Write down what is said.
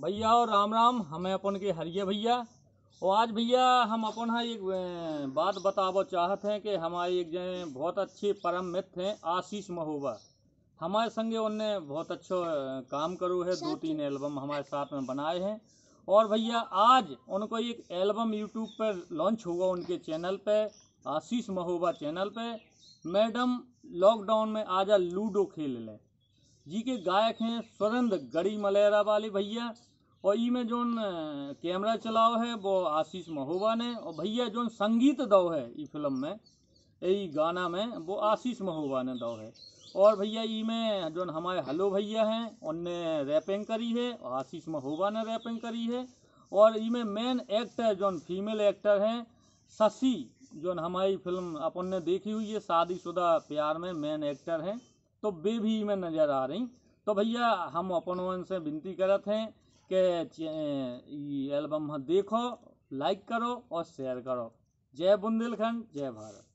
भैया और राम राम हमें अपन के हरिये भैया और आज भैया हम अपन हाँ एक अं, बात बताबो चाहते हैं कि हमारे एक जो बहुत अच्छे परम मित्र हैं आशीष महोबा हमारे संगे उनने बहुत अच्छा अं, काम करो है अच्छा, दो तीन अच्छा। एल्बम हमारे साथ में बनाए हैं और भैया आज उनको एक एल्बम यूट्यूब पर लॉन्च होगा उनके चैनल पे आशीष महोबा चैनल पे मैडम लॉकडाउन में आजा लूडो खेल लें जी के गायक हैं स्वरंद गड़ी मलेरा वाले भैया और ई में जोन कैमरा चलाओ है वो आशीष महोबा ने और भैया जोन संगीत दो है ई फिल्म में यही गाना में वो आशीष महोबा ने दो है और भैया ई में जोन हमारे हलो भैया हैं उनने रैपिंग करी है और आशीष महोबा ने रैपिंग करी है और ई में main actor John female actor हैं शशि जोन हमारी फिल्म अपन ने देखी हुई है शादीशुदा प्यार में मेन एक्टर हैं तो वे भी में नज़र आ रही तो भैया हम अपन से विनती करत हैं कि ये एल्बम देखो लाइक करो और शेयर करो जय बुंदेलखंड जय भारत